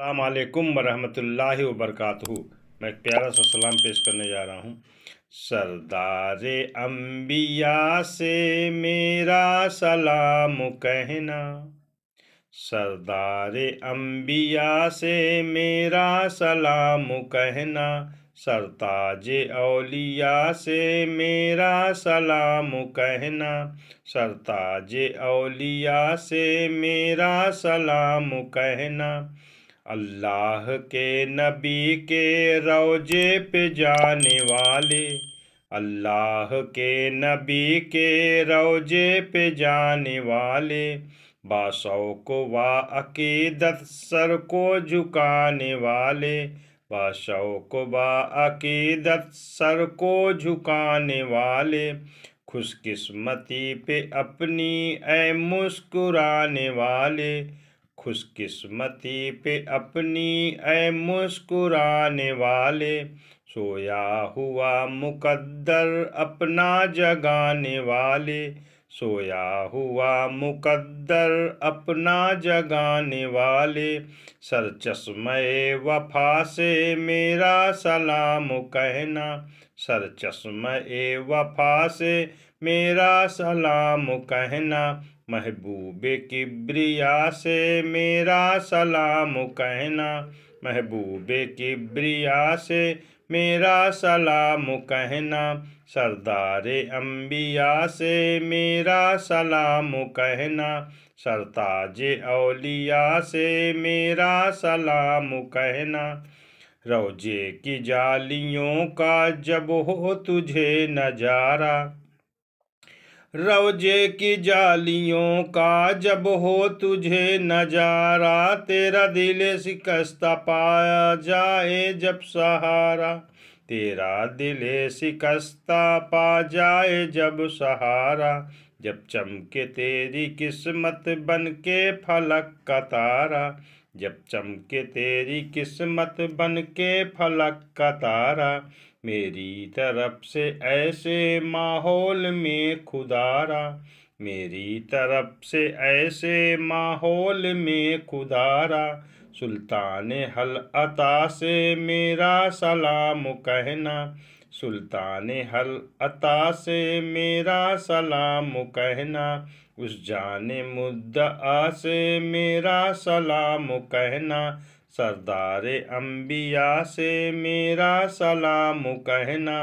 अल्लाम ला वरक़ मैं प्यारा सा सलाम पेश करने जा रहा हूँ सरदार अम्बिया से मेरा सलाम कहना सरदार अम्बिया से मेरा सलाम कहना सरताज अलिया से मेरा सलाम कहना सरताज अलिया से मेरा सलाम कहना अल्लाह के नबी के रोजे पे जाने वाले अल्लाह के नबी के रोजे पे जाने वाले बाशौक व अकीदत सर को झुकाने वाले बाशौक व अकीदत सर को झुकाने वाले खुशकिस्मती पे अपनी ए मुस्कुराने वाले खुशकिस्मती पे अपनी ए मुस्कुराने वाले सोया हुआ मुकद्दर अपना जगाने वाले सोया हुआ मुकद्दर अपना जगाने वाले सर चश्मे वफा से मेरा सलाम कहना सर चश्मे वफा से मेरा सलाम कहना महबूबे किब्रिया से मेरा सलाम कहना महबूबे किब्रिया से मेरा सलाम कहना सरदार अम्बिया से मेरा सलाम कहना सरताज अलिया से मेरा सलाम कहना रोजे की जालियों का जब हो तुझे नजारा रवजे की जालियों का जब हो तुझे नजारा तेरा दिल शिकस्ता पाया जाए जब सहारा तेरा दिल शिकस्ता पा जाए जब सहारा जब चमके तेरी किस्मत बन के फलक का तारा जब चमके तेरी किस्मत बन के फलक का तारा मेरी तरफ से ऐसे माहौल में खुदारा मेरी तरफ से ऐसे माहौल में खुदारा सुल्तान हल अता से मेरा सलाम कहना सुल्तान हल अता से मेरा सलाम कहना उस जाने मुद्दा से मेरा सलाम कहना सरदार अम्बिया से मेरा सलाम कहना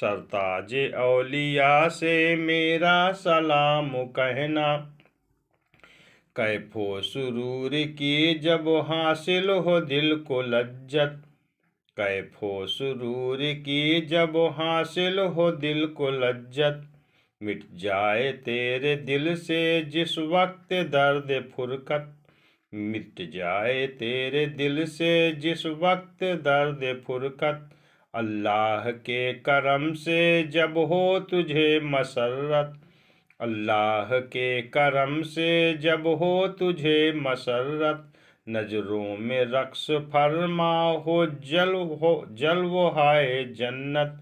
सरताज अलिया से मेरा सलाम कहना कैफो सुरूर की जब हासिल हो दिल को लज्जत कैफो सुरूर की जब हासिल हो दिल को लज्जत मिट जाए तेरे दिल से जिस वक्त दर्द फुरकत मिट जाए तेरे दिल से जिस वक्त दर्द फुरकत अल्लाह के करम से जब हो तुझे मसरत अल्लाह के करम से जब हो तुझे मसरत नजरों में रक्स फरमा हो जल हो जल वो हाय जन्नत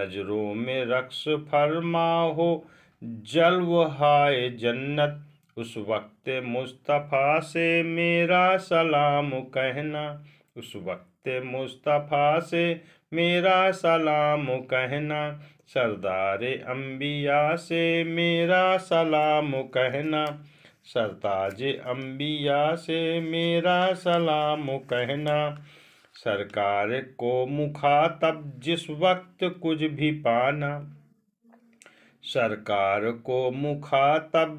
नजरों में रक्स फरमा हो जल वो हाय जन्नत उस वक्त मुस्तफ़ा से मेरा सलाम कहना उस वक्त मुस्तफ़ा से मेरा सलाम कहना सरदार अम्बिया से मेरा सलाम कहना सरताज अम्बिया से मेरा सलाम कहना सरकार को मुखातब जिस वक्त कुछ भी पाना सरकार को मुखातब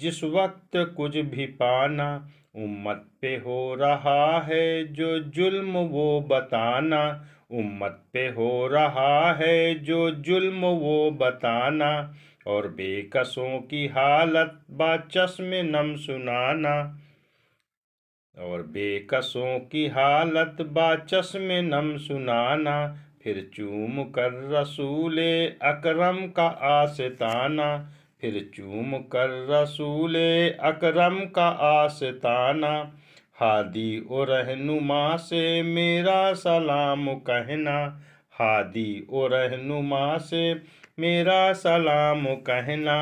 जिस वक्त कुछ भी पाना उम्मत पे हो रहा है जो जुल्म वो बताना उम्मत पे हो रहा है जो जुल्म वो बताना और बेकसों की हालत बाचस्म नम सुनाना और बेकसों की हालत बाचस्म नम सुनाना फिर चूम कर रसूल अकरम का आसताना फिर चूम कर रसूल अकरम का आस्ताना हादी और रहनुमा से मेरा सलाम कहना हादी और रहनुमा से मेरा सलाम कहना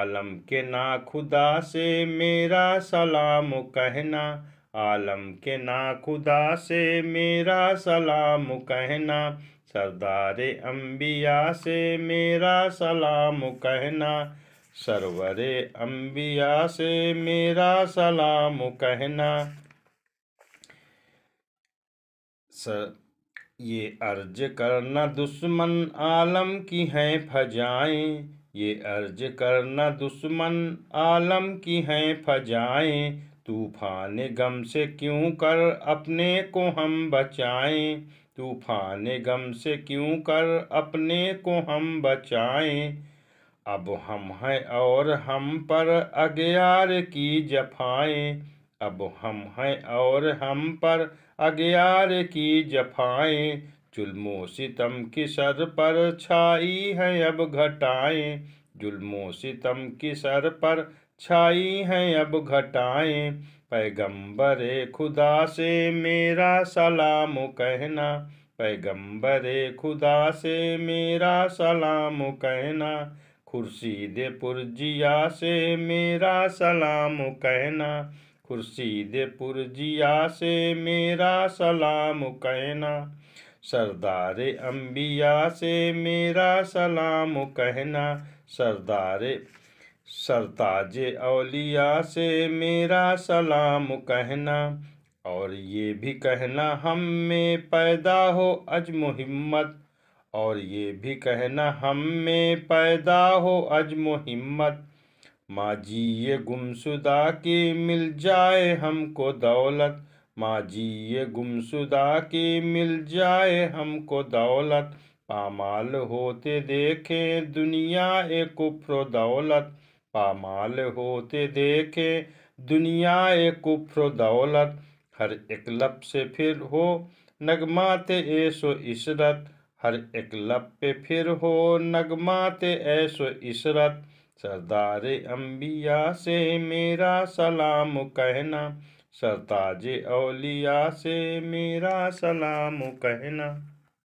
आलम के ना खुदा से मेरा सलाम कहना आलम के ना खुदा से मेरा सलाम कहना सरदार अम्बिया से मेरा सलाम कहना सरवर अम्बिया से मेरा सलाम कहना सर ये अर्ज करना दुश्मन आलम की हैं फजाएं ये अर्ज करना दुश्मन आलम की हैं फजाएं तूफान गम से क्यों कर अपने को हम बचाएं तूफान गम से क्यों कर अपने को हम बचाएं अब हम हैं और हम पर अग्यार की जफाएं अब हम हैं और हम पर अग्यार की जफाएं जुल्मो सितम की सर पर छाई है अब घटाएं जुल्मो सितम की सर पर छाई है अब घटाएं पैगंबर खुदा से मेरा सलाम कहना पैगंबर खुदा से मेरा सलाम कहना खुर्शीद पुरजिया से मेरा सलाम कहना खुर्शीद पुरजिया से मेरा सलाम कहना सरदार अम्बिया से मेरा सलाम कहना सरदार सरताज अलिया से मेरा सलाम कहना और ये भी कहना हम में पैदा हो अजम हिम्मत और ये भी कहना हम में पैदा हो अजम हिम्मत जी ये गुमशुदा के मिल जाए हमको दौलत जी ये गुमशुदा के मिल जाए हमको दौलत पामाल होते देखें दुनिया ए कुफ्र दौलत पामाल होते देखे दुनिया ए कुफ्र दौलत हर एक लप से फिर हो नगमात ऐसो इशरत हर एक लप पे फिर हो नगमात ऐसो इशरत सरदार अम्बिया से मेरा सलाम कहना सरताज अलिया से मेरा सलाम कहना